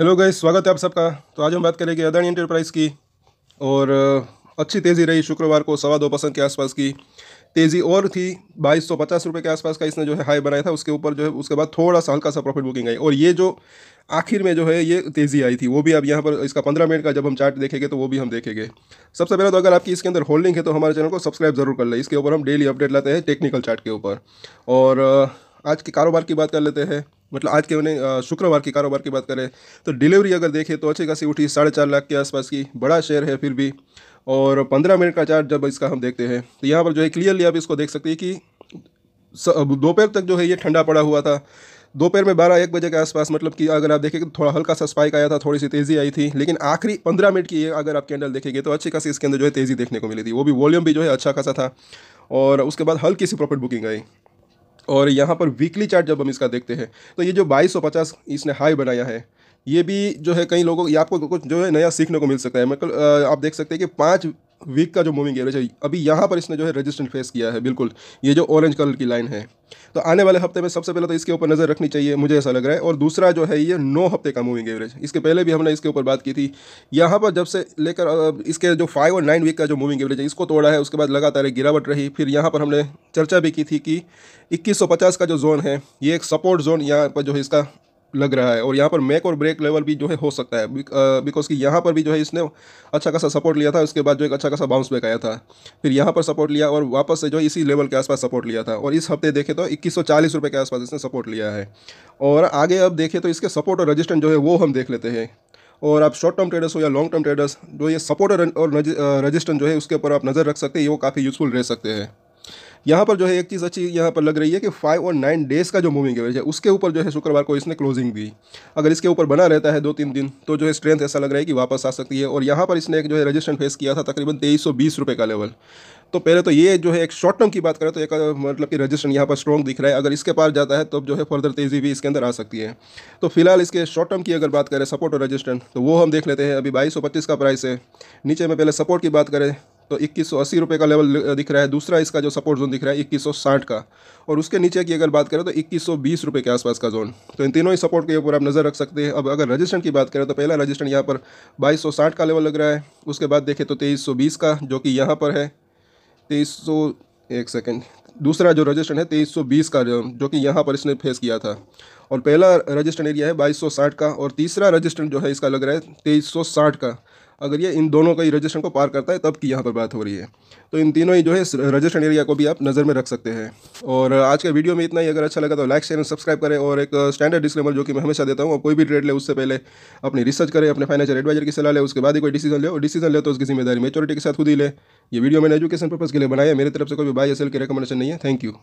hello गई स्वागत है आप सबका तो आज हम बात करेंगे अदानी इंटरप्राइज़ की और अच्छी तेज़ी रही शुक्रवार को सवा दो परसेंट के आसपास की तेज़ी और थी बाईस सौ पचास रुपये के आसपास का इसने जो है हाई बनाया था उसके ऊपर जो है उसके बाद थोड़ा सा हल्का सा प्रॉफिट बुकिंग आई और ये जो आखिर में जो है ये तेज़ी आई थी वो भी अब यहाँ पर इसका पंद्रह मिनट का जब हम चार्ट देखेंगे तो वो भी हम देखेंगे सबसे पहले तो अगर आपकी इसके अंदर होल्डिंग है तो हमारे चैनल को सब्सक्राइब जरूर कर लें इसके ऊपर हम डेली अपडेट लाते हैं टेक्निकल चार्ट के ऊपर और आज के कारोबार की बात कर लेते हैं मतलब आज के उन्हें शुक्रवार के कारोबार की बात करें तो डिलीवरी अगर देखें तो अच्छी खासी उठी साढ़े चार लाख के आसपास की बड़ा शेयर है फिर भी और पंद्रह मिनट का चार्ट जब इसका हम देखते हैं तो यहाँ पर जो है क्लियरली आप इसको देख सकते हैं कि दोपहर तक जो है ये ठंडा पड़ा हुआ था दोपहर में बारह एक बजे के आसपास मतलब कि अगर आप देखेंगे थोड़ा हल्का सा स्पाइक आया था थोड़ी सी तेज़ी आई थी लेकिन आखिरी पंद्रह मिनट की अगर आप कैंडल देखेंगे तो अच्छी खासी इसके अंदर जो है तेज़ी देखने को मिली थी वो भी वॉल्यूम भी जो है अच्छा खासा था और उसके बाद हल्की सी प्रॉफिट बुकिंग आई और यहाँ पर वीकली चार्ट जब हम इसका देखते हैं तो ये जो बाईस सौ पचास इसने हाई बनाया है ये भी जो है कई लोगों को आपको कुछ जो है नया सीखने को मिल सकता है मतलब आप देख सकते हैं कि पाँच वीक का जो मूविंग एवरेज है अभी यहाँ पर इसने जो है रेजिस्टेंट फेस किया है बिल्कुल ये जो ऑरेंज कलर की लाइन है तो आने वाले हफ्ते में सबसे पहले तो इसके ऊपर नज़र रखनी चाहिए मुझे ऐसा लग रहा है और दूसरा जो है ये नौ हफ्ते का मूविंग एवरेज इसके पहले भी हमने इसके ऊपर बात की थी यहाँ पर जब से लेकर इसके जो फाइव और नाइन वीक का जो मूविंग एवरेज है इसको तोड़ा है उसके बाद लगातार गिरावट रही फिर यहाँ पर हमने चर्चा भी की थी कि इक्कीस का जो जोन है ये एक सपोर्ट जोन यहाँ पर जो है इसका लग रहा है और यहाँ पर मेक और ब्रेक लेवल भी जो है हो सकता है बिकॉज uh, कि यहाँ पर भी जो है इसने अच्छा खासा सपोर्ट लिया था उसके बाद जो एक अच्छा खासा बाउंस बैक आया था फिर यहाँ पर सपोर्ट लिया और वापस से जो है इसी लेवल के आसपास सपोर्ट लिया था और इस हफ्ते देखें तो इक्कीस सौ चालीस रुपये के आसपास इसने सपोर्ट लिया है और आगे अब देखें तो इसके सपोर्ट और रजिस्टेंट जो है वो हम देख लेते हैं और आप शॉर्ट टर्म ट्रेडर्स हो या लॉन्ग टर्म ट्रेडर्स जो ये सपोर्ट और रजिस्टेंट uh, जो है उसके ऊपर आप नज़र रख सकते हैं वो काफ़ी यूज़फुल रह सकते हैं यहाँ पर जो है एक चीज़ अच्छी यहाँ पर लग रही है कि फाइव और नाइन डेज़ का जो मूविंग एवरेज है उसके ऊपर जो है शुक्रवार को इसने क्लोजिंग दी अगर इसके ऊपर बना रहता है दो तीन दिन तो जो है स्ट्रेंथ ऐसा लग रहा है कि वापस आ सकती है और यहाँ पर इसने एक जो है रजिस्टेंट फेस किया था तकरीबन तेईस सौ बीस रुपये का लेवल तो पहले तो ये जो है एक शॉर्ट टर्म की बात करें तो एक मतलब कि रजिस्ट्रेशन यहाँ पर स्ट्रॉन्ग दिख रहा है अगर इसके पास जाता है तो जो है फर्दर तेज़ी भी इसके अंदर आ सकती है तो फिलहाल इसके शॉर्ट टर्म की अगर बात करें सपोर्ट और रजिस्टेंट तो वो हम देख लेते हैं अभी बाईस का प्राइस है नीचे में पहले सपोर्ट की बात करें तो इक्कीस सौ अस्सी रुपये का लेवल दिख रहा है दूसरा इसका जो सपोर्ट जोन दिख रहा है इक्कीस सौ साठ का और उसके नीचे की अगर बात करें तो इक्कीस सौ बीस रुपये के आसपास का जोन तो इन तीनों ही सपोर्ट के ऊपर आप नज़र रख सकते हैं अब अगर रजिस्ट्रेंट की बात करें तो पहला रजिस्ट्रेंट यहाँ पर बाईस सौ साठ का लेवल लग रहा है उसके बाद देखें तो तेईस सौ बीस का जो कि यहाँ पर है तेईस सौ एक सेकेंड दूसरा जो रजिस्ट्रेंट है तेईस सौ बीस का जो कि यहाँ पर इसने फेस किया था और पहला रजिस्ट्रेंट एरिया है बाईस सौ साठ का और तीसरा रजिस्ट्रेंट जो है इसका लग रहा है तेईस सौ साठ का अगर ये इन दोनों का ही रजिस्ट्रेशन को पार करता है तब की यहाँ पर बात हो रही है तो इन तीनों ही जो है रजिस्ट्रेशन एरिया को भी आप नज़र में रख सकते हैं और आज के वीडियो में इतना ही अगर अच्छा लगा तो लाइक शेयर सब्सक्राइब करें और एक स्टैंडर्ड डिस्क्लेमर जो कि मैं हमेशा देता हूँ और कोई भी ट्रेड ले उससे पहले अपनी रिसर्च करें अपने फाइनेंशियल एडवाइजर की सलाह ले उसके बाद ही कोई डिसीजन ले और डिसीजन ले तो उसकी जिम्मेदारी मेचोरिटी के साथ खुद ही ले ये वीडियो मैंने एजुकेशन पर्पज़ के लिए बनाया मेरी तरफ से कोई बाई एस की रिकमेंडेशन नहीं है थैंक यू